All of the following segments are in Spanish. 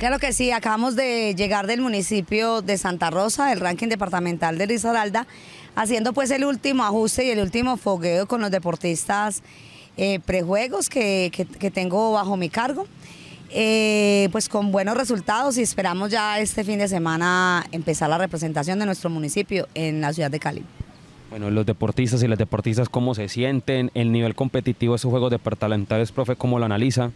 Claro que sí, acabamos de llegar del municipio de Santa Rosa, del ranking departamental de Risaralda, haciendo pues el último ajuste y el último fogueo con los deportistas eh, prejuegos que, tengo bajo mi cargo. Eh, pues con buenos resultados y esperamos ya este fin de semana empezar la representación de nuestro municipio en la ciudad de Cali. Bueno, los deportistas y las deportistas, ¿cómo se sienten? ¿El nivel competitivo de esos juegos departamentales, profe, cómo lo analiza?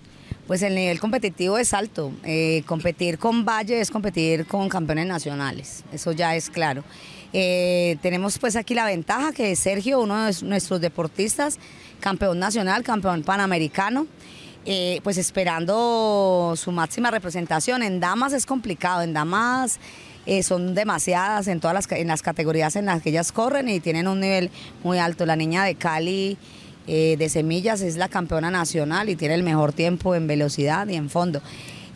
pues el nivel competitivo es alto. Eh, competir con Valle es competir con campeones nacionales, eso ya es claro. Eh, tenemos pues aquí la ventaja que Sergio, uno de nuestros deportistas, campeón nacional, campeón panamericano, eh, pues esperando su máxima representación. En damas es complicado, en damas son demasiadas en todas las, en las categorías en las que ellas corren y tienen un nivel muy alto. La niña de Cali eh, de semillas es la campeona nacional y tiene el mejor tiempo en velocidad y en fondo.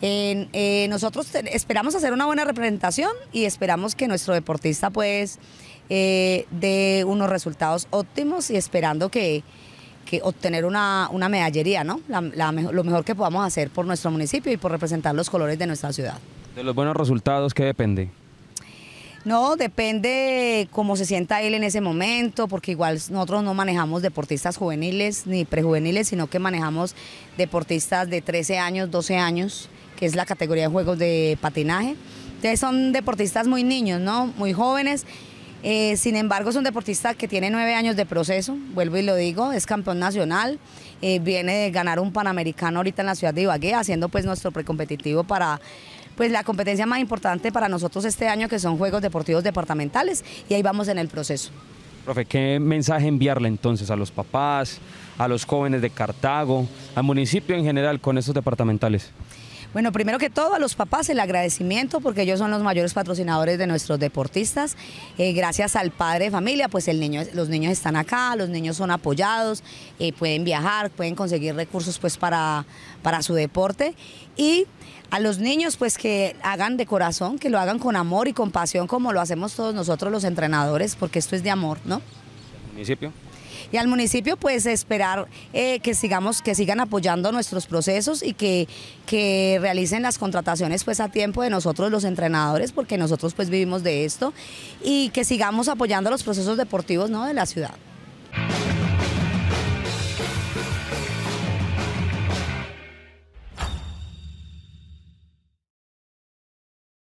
Eh, nosotros esperamos hacer una buena representación y esperamos que nuestro deportista pues eh, dé unos resultados óptimos y esperando que, obtener una, medallería, ¿no? lo mejor que podamos hacer por nuestro municipio y por representar los colores de nuestra ciudad. De los buenos resultados, ¿qué depende? No, depende cómo se sienta él en ese momento, porque igual nosotros no manejamos deportistas juveniles ni prejuveniles, sino que manejamos deportistas de 13 años, 12 años, que es la categoría de juegos de patinaje. Entonces son deportistas muy niños, ¿no? Muy jóvenes eh, sin embargo, es un deportista que tiene nueve años de proceso, vuelvo y lo digo, es campeón nacional, eh, viene de ganar un Panamericano ahorita en la ciudad de Ibagué, haciendo pues nuestro precompetitivo para pues la competencia más importante para nosotros este año que son Juegos Deportivos Departamentales y ahí vamos en el proceso. Profe, ¿qué mensaje enviarle entonces a los papás, a los jóvenes de Cartago, al municipio en general con estos departamentales? Bueno, primero que todo a los papás el agradecimiento porque ellos son los mayores patrocinadores de nuestros deportistas. Eh, gracias al padre de familia, pues el niño, los niños están acá, los niños son apoyados, eh, pueden viajar, pueden conseguir recursos pues para, para su deporte. Y a los niños pues que hagan de corazón, que lo hagan con amor y con pasión como lo hacemos todos nosotros los entrenadores, porque esto es de amor, ¿no? Municipio y al municipio pues esperar eh, que sigamos, que sigan apoyando nuestros procesos y que, que realicen las contrataciones pues a tiempo de nosotros los entrenadores porque nosotros pues vivimos de esto y que sigamos apoyando los procesos deportivos ¿no? de la ciudad.